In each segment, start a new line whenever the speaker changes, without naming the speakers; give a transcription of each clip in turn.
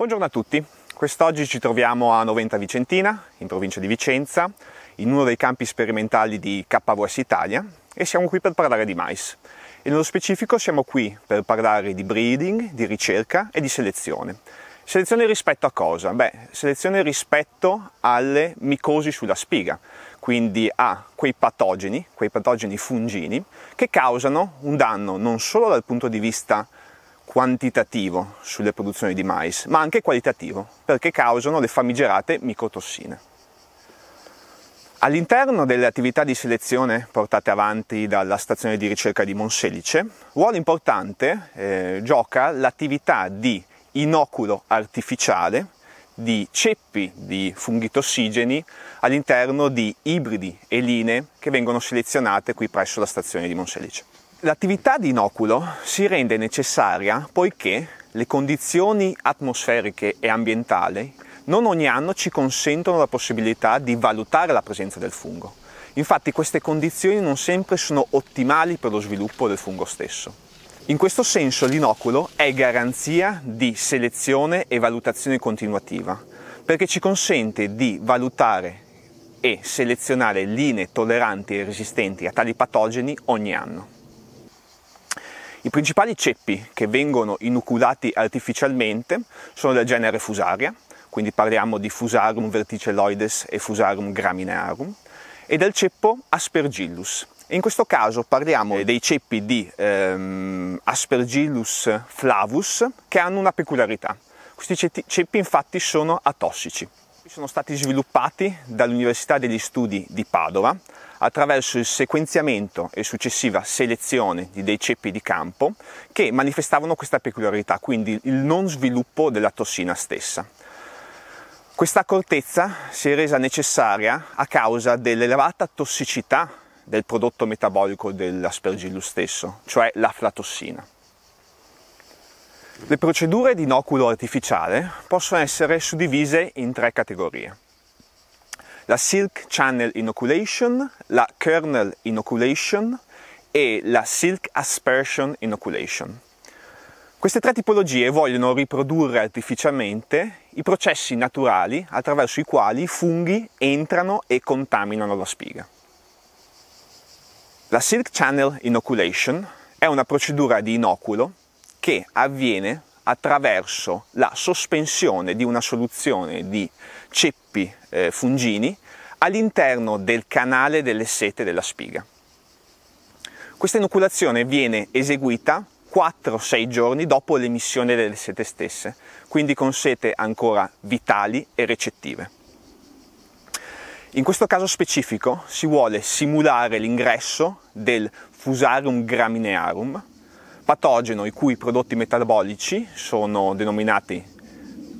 Buongiorno a tutti, quest'oggi ci troviamo a Noventa Vicentina, in provincia di Vicenza, in uno dei campi sperimentali di KWS Italia e siamo qui per parlare di mais. E nello specifico siamo qui per parlare di breeding, di ricerca e di selezione. Selezione rispetto a cosa? Beh, selezione rispetto alle micosi sulla spiga, quindi a quei patogeni, quei patogeni fungini, che causano un danno non solo dal punto di vista quantitativo sulle produzioni di mais, ma anche qualitativo, perché causano le famigerate micotossine. All'interno delle attività di selezione portate avanti dalla stazione di ricerca di Monselice, ruolo importante eh, gioca l'attività di inoculo artificiale di ceppi di funghi tossigeni all'interno di ibridi e linee che vengono selezionate qui presso la stazione di Monselice. L'attività di inoculo si rende necessaria poiché le condizioni atmosferiche e ambientali non ogni anno ci consentono la possibilità di valutare la presenza del fungo. Infatti queste condizioni non sempre sono ottimali per lo sviluppo del fungo stesso. In questo senso l'inoculo è garanzia di selezione e valutazione continuativa, perché ci consente di valutare e selezionare linee tolleranti e resistenti a tali patogeni ogni anno. I principali ceppi che vengono inoculati artificialmente sono del genere Fusaria, quindi parliamo di fusarum verticelloides e fusarum graminearum, e del ceppo Aspergillus. In questo caso parliamo dei ceppi di ehm, Aspergillus flavus che hanno una peculiarità. Questi ceppi infatti sono atossici. Sono stati sviluppati dall'Università degli Studi di Padova attraverso il sequenziamento e successiva selezione di dei ceppi di campo che manifestavano questa peculiarità, quindi il non sviluppo della tossina stessa. Questa accortezza si è resa necessaria a causa dell'elevata tossicità del prodotto metabolico dell'aspergillus stesso, cioè l'aflatossina. Le procedure di inoculo artificiale possono essere suddivise in tre categorie la Silk Channel Inoculation, la Kernel Inoculation e la Silk Aspersion Inoculation. Queste tre tipologie vogliono riprodurre artificialmente i processi naturali attraverso i quali i funghi entrano e contaminano la spiga. La Silk Channel Inoculation è una procedura di inoculo che avviene attraverso la sospensione di una soluzione di ceppi eh, fungini all'interno del canale delle sete della spiga. Questa inoculazione viene eseguita 4-6 giorni dopo l'emissione delle sete stesse, quindi con sete ancora vitali e recettive. In questo caso specifico si vuole simulare l'ingresso del Fusarium graminearum, patogeno i cui prodotti metabolici sono denominati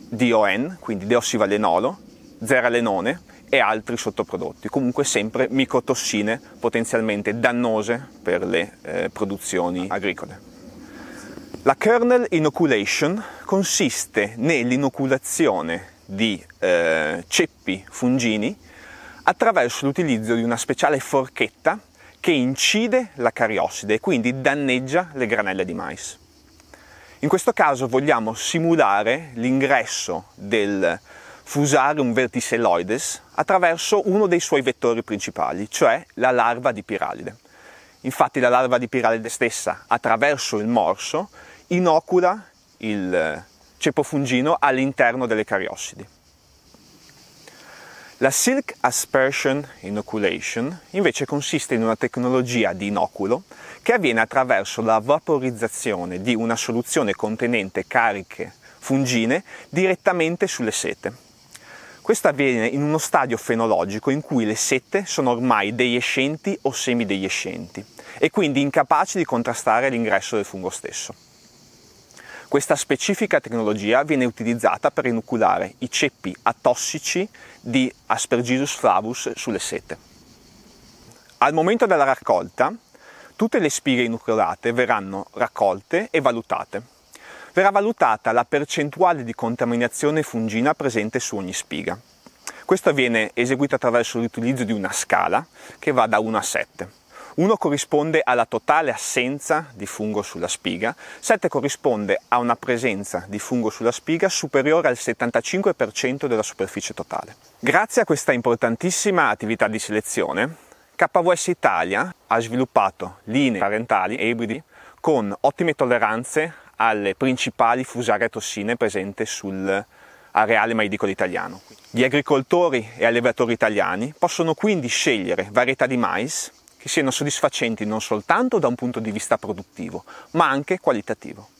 DON, quindi deossivalenolo, zeralenone e altri sottoprodotti, comunque sempre micotossine potenzialmente dannose per le eh, produzioni agricole. La kernel inoculation consiste nell'inoculazione di eh, ceppi fungini attraverso l'utilizzo di una speciale forchetta che incide la cariosside e quindi danneggia le granelle di mais. In questo caso vogliamo simulare l'ingresso del Fusarium verticelloides attraverso uno dei suoi vettori principali, cioè la larva di piralide. Infatti la larva di piralide stessa, attraverso il morso, inocula il fungino all'interno delle cariossidi. La Silk Aspersion Inoculation invece consiste in una tecnologia di inoculo che avviene attraverso la vaporizzazione di una soluzione contenente cariche fungine direttamente sulle sete. Questo avviene in uno stadio fenologico in cui le sette sono ormai deiescenti o semideiescenti e quindi incapaci di contrastare l'ingresso del fungo stesso. Questa specifica tecnologia viene utilizzata per inoculare i ceppi atossici di Aspergillus flavus sulle sete. Al momento della raccolta, tutte le spighe inoculate verranno raccolte e valutate. Verrà valutata la percentuale di contaminazione fungina presente su ogni spiga. Questo viene eseguito attraverso l'utilizzo di una scala che va da 1 a 7. 1 corrisponde alla totale assenza di fungo sulla spiga, 7 corrisponde a una presenza di fungo sulla spiga superiore al 75% della superficie totale. Grazie a questa importantissima attività di selezione, KWS Italia ha sviluppato linee parentali e ibridi con ottime tolleranze alle principali fusare tossine presenti sul areale maidicolo italiano. Gli agricoltori e allevatori italiani possono quindi scegliere varietà di mais che siano soddisfacenti non soltanto da un punto di vista produttivo, ma anche qualitativo.